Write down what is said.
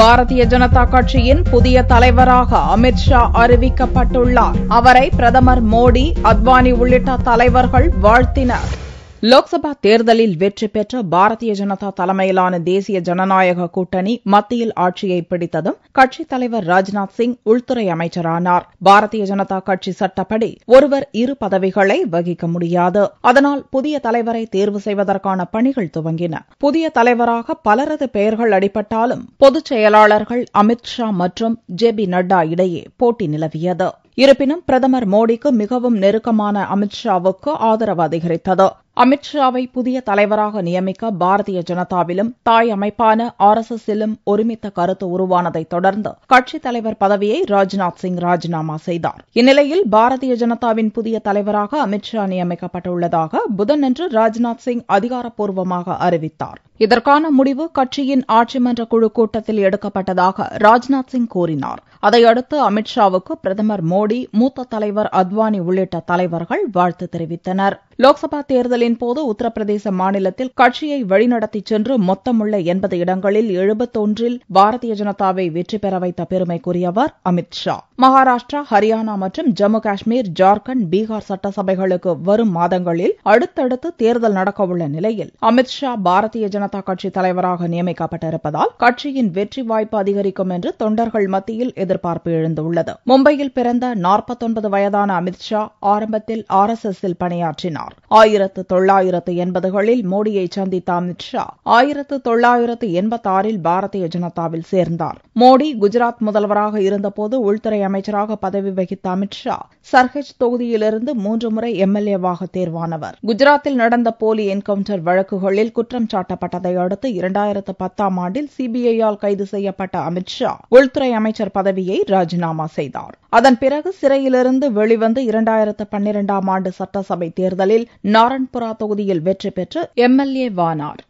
பாரதிய ஜனதா கட்சியின் புதிய தலைவராக அமித் ஷா அறிவிக்கப்பட்டுள்ளார் அவரை பிரதமர் மோடி அத்வானி உள்ளிட்ட தலைவர்கள் வாழ்த்தினர் லோக்சபா தேர்தலில் வெற்றி பெற்ற பாரதிய ஜனதா தலைமையிலான தேசிய ஜனநாயக கூட்டணி மத்தியில் ஆட்சியை பிடித்ததும் கட்சித் தலைவர் ராஜ்நாத் சிங் உள்துறை அமைச்சரானார் பாரதிய ஜனதா கட்சி சட்டப்படி ஒருவர் இரு பதவிகளை வகிக்க முடியாது அதனால் புதிய தலைவரை தேர்வு செய்வதற்கான பணிகள் துவங்கின புதிய தலைவராக பலரது பெயர்கள் அடிபட்டாலும் பொதுச் செயலாளர்கள் அமித்ஷா மற்றும் ஜே பி நட்டா இடையே போட்டி நிலவியது இருப்பினும் பிரதமர் மோடிக்கு மிகவும் நெருக்கமான அமித்ஷாவுக்கு ஆதரவு அதிகரித்தது அமித்ஷாவை புதிய தலைவராக நியமிக்க பாரதிய ஜனதாவிலும் தாய் அமைப்பான ஆர் எஸ் எஸ் லும் ஒருமித்த கருத்து உருவானதைத் தொடர்ந்து கட்சித் தலைவர் பதவியை ராஜ்நாத் சிங் ராஜினாமா செய்தார் இந்நிலையில் பாரதிய ஜனதாவின் புதிய தலைவராக அமித்ஷா நியமிக்கப்பட்டுள்ளதாக புதனன்று ராஜ்நாத் சிங் அதிகாரப்பூர்வமாக அறிவித்தார் இதற்கான முடிவு கட்சியின் ஆட்சிமன்ற குழு கூட்டத்தில் எடுக்கப்பட்டதாக ராஜ்நாத் சிங் கூறினார் அதையடுத்து அமித்ஷாவுக்கு பிரதமர் மோடி மூத்த தலைவர் அத்வானி உள்ளிட்ட தலைவர்கள் வாழ்த்து தெரிவித்தனா் லோக்சபா தேர்தலின் போது உத்தரப்பிரதேச மாநிலத்தில் கட்சியை வழிநடத்திச் சென்று மொத்தமுள்ள எண்பது இடங்களில் எழுபத்தொன்றில் பாரதிய ஜனதாவை வெற்றி பெற வைத்த பெருமைக்குரியவர் அமித் ஷா மகாராஷ்டிரா ஹரியானா மற்றும் ஜம்மு காஷ்மீர் ஜார்க்கண்ட் பீகார் சட்டசபைகளுக்கு வரும் மாதங்களில் அடுத்தடுத்து தேர்தல் நடக்கவுள்ள நிலையில் அமித் ஷா பாரதிய ஜனதா கட்சி தலைவராக நியமிக்கப்பட்டிருப்பதால் கட்சியின் வெற்றி வாய்ப்பு அதிகரிக்கும் என்று தொண்டர்கள் மத்தியில் எதிர்பார்ப்பு எழுந்துள்ளது மும்பையில் பிறந்த நாற்பத்தொன்பது வயதான அமித் ஷா ஆரம்பத்தில் ஆர் எஸ் எஸ் பணியாற்றினார் கூறினார் ஆயிரத்து தொள்ளாயிரத்து எண்பதுகளில் மோடியை சந்தித்த அமித் ஷா ஆயிரத்து தொள்ளாயிரத்து எண்பத்தாறில் பாரதிய ஜனதாவில் சேர்ந்தார் மோடி குஜராத் முதல்வராக இருந்தபோது உள்துறை அமைச்சராக பதவி வகித்த அமித் ஷா சர்ஹெச் தொகுதியிலிருந்து மூன்று முறை எம்எல்ஏவாக தேர்வானவர் குஜராத்தில் நடந்த போலி என்கவுண்டர் வழக்குகளில் குற்றம் சாட்டப்பட்டதை அடுத்து இரண்டாயிரத்து பத்தாம் ஆண்டில் சிபிஐயால் கைது செய்யப்பட்ட அமித் ஷா உள்துறை அமைச்சர் பதவியை ராஜினாமா செய்தார் அதன் பிறகு சிறையிலிருந்து வெளிவந்து இரண்டாயிரத்து பன்னிரண்டாம் ஆண்டு சட்டசபை தேர்தலில் நாரண்புரா தொகுதியில் வெற்றி பெற்ற எம்எல்ஏவானார்